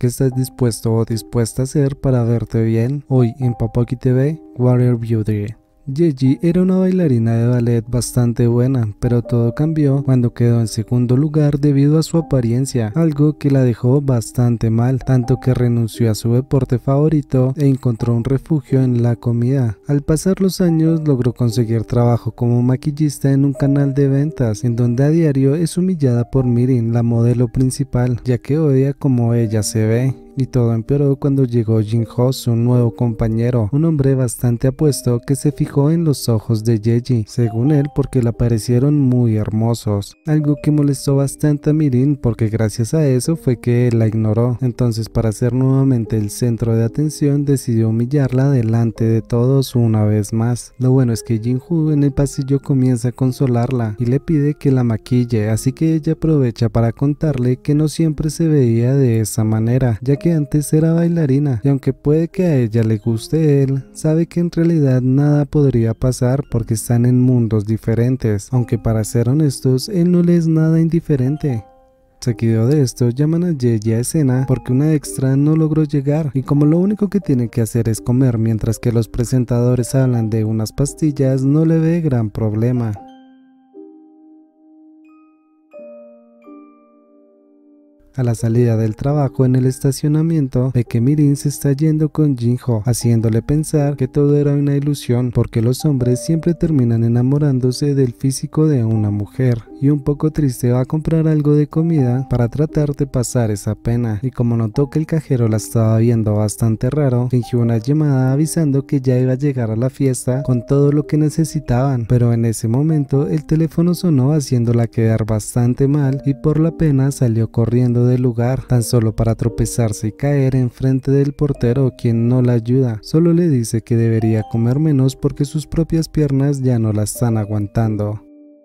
¿Qué estás dispuesto o dispuesta a hacer para verte bien hoy en Papaki TV Warrior Beauty. Yeji era una bailarina de ballet bastante buena, pero todo cambió cuando quedó en segundo lugar debido a su apariencia, algo que la dejó bastante mal, tanto que renunció a su deporte favorito e encontró un refugio en la comida. Al pasar los años logró conseguir trabajo como maquillista en un canal de ventas, en donde a diario es humillada por Mirin, la modelo principal, ya que odia como ella se ve y todo empeoró cuando llegó Jin Ho, su nuevo compañero, un hombre bastante apuesto que se fijó en los ojos de Yeji, según él porque le parecieron muy hermosos, algo que molestó bastante a Mirin porque gracias a eso fue que él la ignoró, entonces para ser nuevamente el centro de atención decidió humillarla delante de todos una vez más. Lo bueno es que Jin Ho en el pasillo comienza a consolarla y le pide que la maquille, así que ella aprovecha para contarle que no siempre se veía de esa manera, ya que antes era bailarina y aunque puede que a ella le guste él, sabe que en realidad nada podría pasar porque están en mundos diferentes, aunque para ser honestos él no le es nada indiferente. Seguido de esto, llaman a Yeji a escena porque una extra no logró llegar y como lo único que tiene que hacer es comer mientras que los presentadores hablan de unas pastillas, no le ve gran problema. A la salida del trabajo en el estacionamiento, que Mirin se está yendo con Jinho, haciéndole pensar que todo era una ilusión porque los hombres siempre terminan enamorándose del físico de una mujer y un poco triste va a comprar algo de comida para tratar de pasar esa pena y como notó que el cajero la estaba viendo bastante raro, fingió una llamada avisando que ya iba a llegar a la fiesta con todo lo que necesitaban, pero en ese momento el teléfono sonó haciéndola quedar bastante mal y por la pena salió corriendo de lugar, tan solo para tropezarse y caer en frente del portero quien no la ayuda, solo le dice que debería comer menos porque sus propias piernas ya no la están aguantando.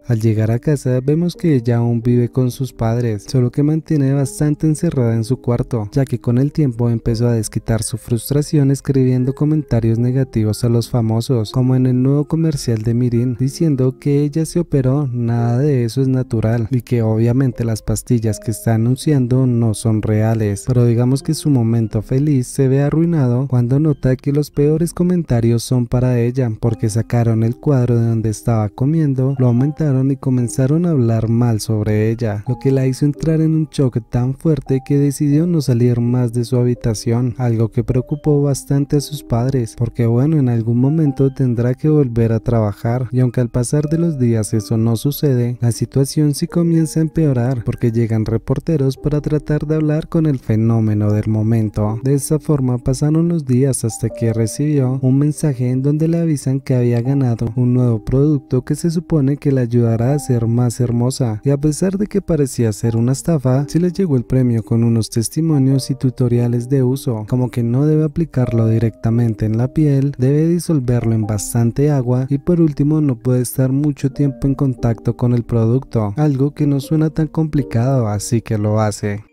Al llegar a casa vemos que ella aún vive con sus padres, solo que mantiene bastante encerrada en su cuarto, ya que con el tiempo empezó a desquitar su frustración escribiendo comentarios negativos a los famosos, como en el nuevo comercial de Mirin, diciendo que ella se operó, nada de eso es natural y que obviamente las pastillas que está anunciando no son reales, pero digamos que su momento feliz se ve arruinado cuando nota que los peores comentarios son para ella, porque sacaron el cuadro de donde estaba comiendo, lo aumentaron y comenzaron a hablar mal sobre ella, lo que la hizo entrar en un choque tan fuerte que decidió no salir más de su habitación, algo que preocupó bastante a sus padres, porque bueno, en algún momento tendrá que volver a trabajar, y aunque al pasar de los días eso no sucede, la situación sí comienza a empeorar, porque llegan reporteros para tratar de hablar con el fenómeno del momento. De esa forma pasaron los días hasta que recibió un mensaje en donde le avisan que había ganado un nuevo producto que se supone que la ayuda a ser más hermosa. Y a pesar de que parecía ser una estafa, sí le llegó el premio con unos testimonios y tutoriales de uso, como que no debe aplicarlo directamente en la piel, debe disolverlo en bastante agua y por último no puede estar mucho tiempo en contacto con el producto, algo que no suena tan complicado así que lo hace.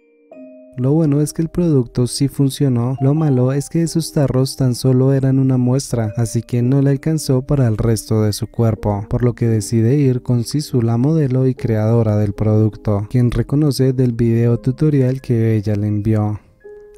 Lo bueno es que el producto sí funcionó, lo malo es que esos tarros tan solo eran una muestra, así que no le alcanzó para el resto de su cuerpo, por lo que decide ir con Sisu la modelo y creadora del producto, quien reconoce del video tutorial que ella le envió.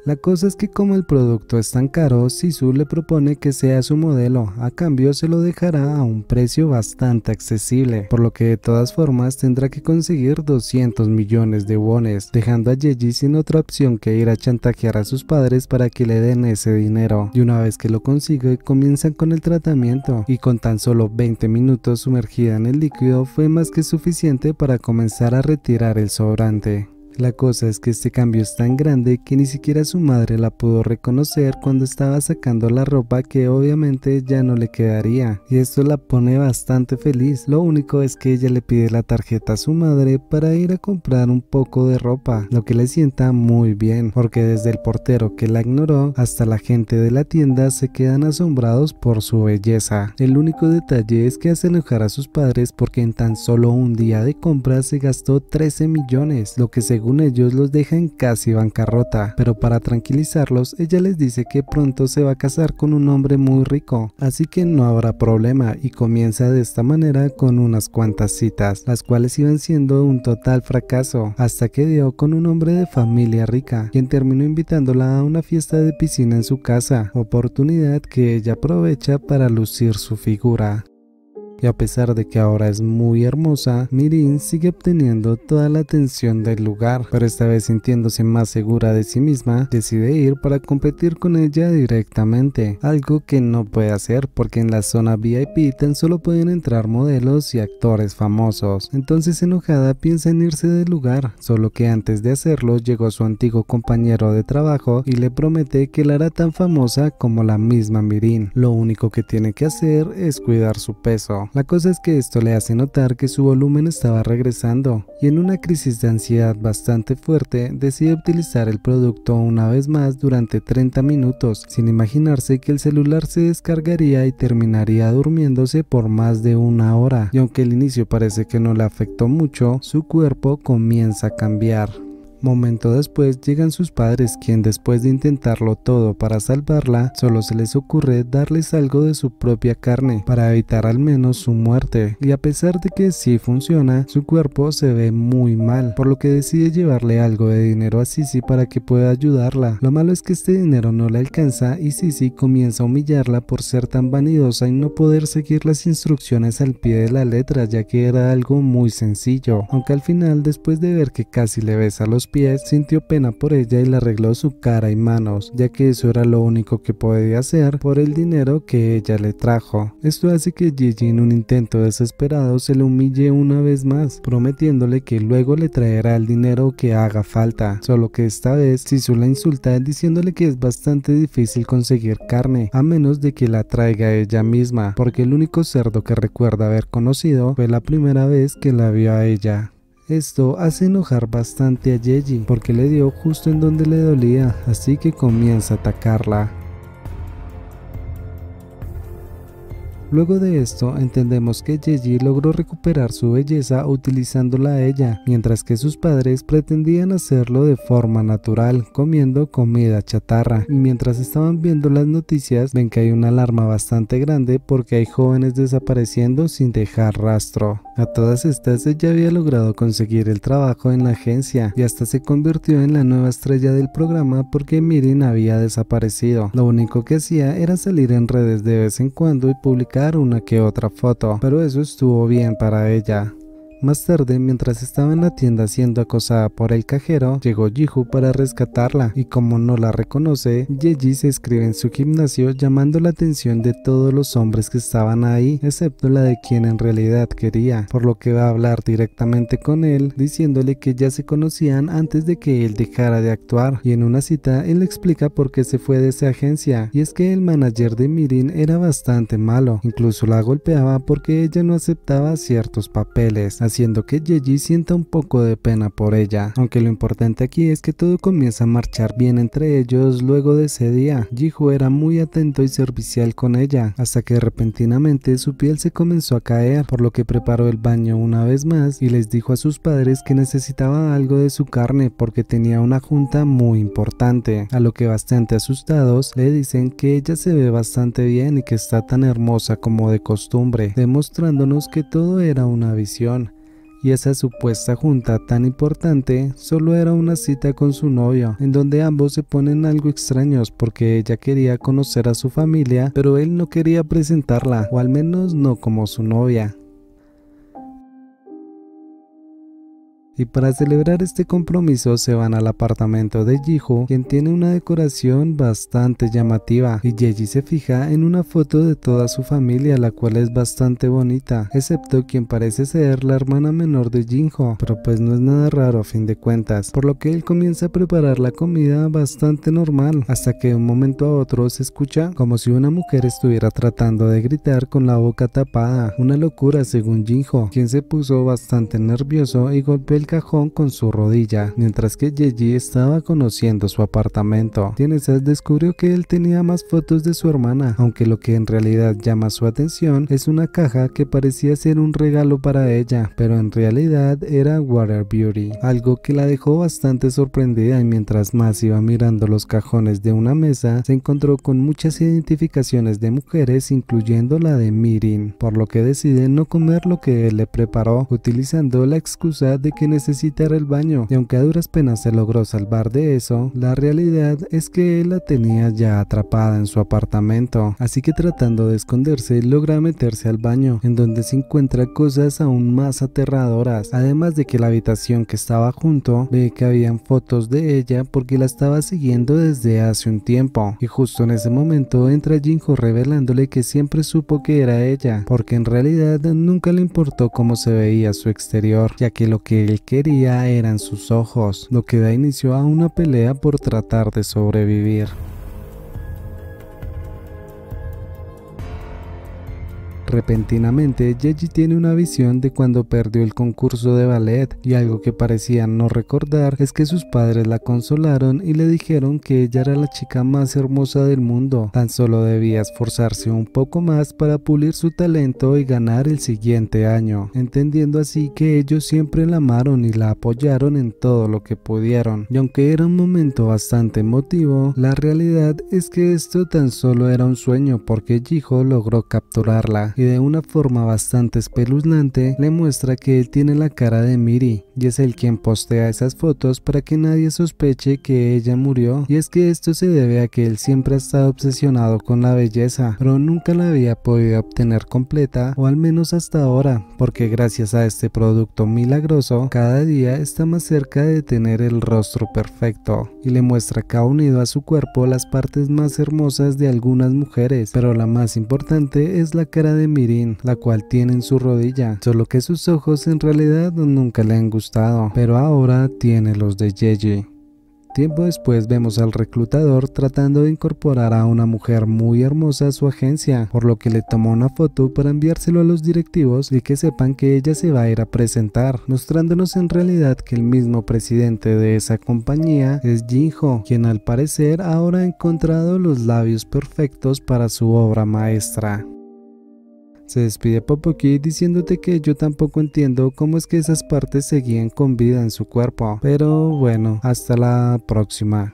La cosa es que como el producto es tan caro, Sisu le propone que sea su modelo, a cambio se lo dejará a un precio bastante accesible, por lo que de todas formas tendrá que conseguir 200 millones de wones, dejando a Yeji sin otra opción que ir a chantajear a sus padres para que le den ese dinero. Y una vez que lo consigue, comienzan con el tratamiento, y con tan solo 20 minutos sumergida en el líquido fue más que suficiente para comenzar a retirar el sobrante. La cosa es que este cambio es tan grande que ni siquiera su madre la pudo reconocer cuando estaba sacando la ropa que obviamente ya no le quedaría y esto la pone bastante feliz. Lo único es que ella le pide la tarjeta a su madre para ir a comprar un poco de ropa, lo que le sienta muy bien porque desde el portero que la ignoró hasta la gente de la tienda se quedan asombrados por su belleza. El único detalle es que hace enojar a sus padres porque en tan solo un día de compra se gastó 13 millones, lo que según según ellos los deja en casi bancarrota, pero para tranquilizarlos ella les dice que pronto se va a casar con un hombre muy rico, así que no habrá problema y comienza de esta manera con unas cuantas citas, las cuales iban siendo un total fracaso, hasta que dio con un hombre de familia rica, quien terminó invitándola a una fiesta de piscina en su casa, oportunidad que ella aprovecha para lucir su figura y a pesar de que ahora es muy hermosa, Mirin sigue obteniendo toda la atención del lugar, pero esta vez sintiéndose más segura de sí misma, decide ir para competir con ella directamente, algo que no puede hacer porque en la zona VIP tan solo pueden entrar modelos y actores famosos. Entonces enojada piensa en irse del lugar, solo que antes de hacerlo llegó su antiguo compañero de trabajo y le promete que la hará tan famosa como la misma Mirin. Lo único que tiene que hacer es cuidar su peso. La cosa es que esto le hace notar que su volumen estaba regresando y en una crisis de ansiedad bastante fuerte decide utilizar el producto una vez más durante 30 minutos sin imaginarse que el celular se descargaría y terminaría durmiéndose por más de una hora y aunque el inicio parece que no le afectó mucho, su cuerpo comienza a cambiar. Momento después llegan sus padres quien después de intentarlo todo para salvarla, solo se les ocurre darles algo de su propia carne para evitar al menos su muerte y a pesar de que sí funciona, su cuerpo se ve muy mal, por lo que decide llevarle algo de dinero a Sisi para que pueda ayudarla. Lo malo es que este dinero no le alcanza y Sisi comienza a humillarla por ser tan vanidosa y no poder seguir las instrucciones al pie de la letra ya que era algo muy sencillo, aunque al final después de ver que casi le besa los pies, sintió pena por ella y le arregló su cara y manos, ya que eso era lo único que podía hacer por el dinero que ella le trajo. Esto hace que Gigi en un intento desesperado se le humille una vez más, prometiéndole que luego le traerá el dinero que haga falta, solo que esta vez Sisu la insulta diciéndole que es bastante difícil conseguir carne, a menos de que la traiga ella misma, porque el único cerdo que recuerda haber conocido fue la primera vez que la vio a ella. Esto hace enojar bastante a Yeji porque le dio justo en donde le dolía, así que comienza a atacarla. Luego de esto, entendemos que Yeji logró recuperar su belleza utilizándola a ella, mientras que sus padres pretendían hacerlo de forma natural, comiendo comida chatarra. Y mientras estaban viendo las noticias, ven que hay una alarma bastante grande porque hay jóvenes desapareciendo sin dejar rastro. A todas estas ella había logrado conseguir el trabajo en la agencia y hasta se convirtió en la nueva estrella del programa porque Mirin había desaparecido. Lo único que hacía era salir en redes de vez en cuando y publicar una que otra foto, pero eso estuvo bien para ella. Más tarde, mientras estaba en la tienda siendo acosada por el cajero, llegó Jihu para rescatarla y como no la reconoce, Yeji se escribe en su gimnasio llamando la atención de todos los hombres que estaban ahí, excepto la de quien en realidad quería, por lo que va a hablar directamente con él, diciéndole que ya se conocían antes de que él dejara de actuar y en una cita él explica por qué se fue de esa agencia y es que el manager de Mirin era bastante malo, incluso la golpeaba porque ella no aceptaba ciertos papeles haciendo que Yeji sienta un poco de pena por ella, aunque lo importante aquí es que todo comienza a marchar bien entre ellos luego de ese día. Jiho era muy atento y servicial con ella, hasta que repentinamente su piel se comenzó a caer, por lo que preparó el baño una vez más y les dijo a sus padres que necesitaba algo de su carne porque tenía una junta muy importante, a lo que bastante asustados le dicen que ella se ve bastante bien y que está tan hermosa como de costumbre, demostrándonos que todo era una visión y esa supuesta junta tan importante solo era una cita con su novio, en donde ambos se ponen algo extraños porque ella quería conocer a su familia, pero él no quería presentarla, o al menos no como su novia. Y para celebrar este compromiso se van al apartamento de Jiho, quien tiene una decoración bastante llamativa y Yeji se fija en una foto de toda su familia la cual es bastante bonita, excepto quien parece ser la hermana menor de Jinho, pero pues no es nada raro a fin de cuentas, por lo que él comienza a preparar la comida bastante normal, hasta que de un momento a otro se escucha como si una mujer estuviera tratando de gritar con la boca tapada, una locura según Jinho, quien se puso bastante nervioso y golpea el cajón con su rodilla, mientras que Yeji estaba conociendo su apartamento. Tienesas descubrió que él tenía más fotos de su hermana, aunque lo que en realidad llama su atención es una caja que parecía ser un regalo para ella, pero en realidad era Water Beauty, algo que la dejó bastante sorprendida y mientras más iba mirando los cajones de una mesa, se encontró con muchas identificaciones de mujeres incluyendo la de Mirin, por lo que decide no comer lo que él le preparó, utilizando la excusa de que necesitar el baño, y aunque a duras penas se logró salvar de eso, la realidad es que él la tenía ya atrapada en su apartamento, así que tratando de esconderse logra meterse al baño, en donde se encuentra cosas aún más aterradoras, además de que la habitación que estaba junto ve que habían fotos de ella porque la estaba siguiendo desde hace un tiempo, y justo en ese momento entra Jinjo revelándole que siempre supo que era ella, porque en realidad nunca le importó cómo se veía su exterior, ya que lo que él quería eran sus ojos, lo que da inicio a una pelea por tratar de sobrevivir. Repentinamente, Yeji tiene una visión de cuando perdió el concurso de ballet y algo que parecía no recordar es que sus padres la consolaron y le dijeron que ella era la chica más hermosa del mundo, tan solo debía esforzarse un poco más para pulir su talento y ganar el siguiente año, entendiendo así que ellos siempre la amaron y la apoyaron en todo lo que pudieron. Y aunque era un momento bastante emotivo, la realidad es que esto tan solo era un sueño porque Jiho logró capturarla de una forma bastante espeluznante le muestra que él tiene la cara de Miri y es el quien postea esas fotos para que nadie sospeche que ella murió y es que esto se debe a que él siempre ha estado obsesionado con la belleza pero nunca la había podido obtener completa o al menos hasta ahora porque gracias a este producto milagroso cada día está más cerca de tener el rostro perfecto y le muestra que ha unido a su cuerpo las partes más hermosas de algunas mujeres pero la más importante es la cara de Mirin, la cual tiene en su rodilla, solo que sus ojos en realidad nunca le han gustado, pero ahora tiene los de Yeji. Tiempo después vemos al reclutador tratando de incorporar a una mujer muy hermosa a su agencia, por lo que le tomó una foto para enviárselo a los directivos y que sepan que ella se va a ir a presentar, mostrándonos en realidad que el mismo presidente de esa compañía es Jinho, quien al parecer ahora ha encontrado los labios perfectos para su obra maestra. Se despide Popo diciéndote que yo tampoco entiendo cómo es que esas partes seguían con vida en su cuerpo. Pero bueno, hasta la próxima.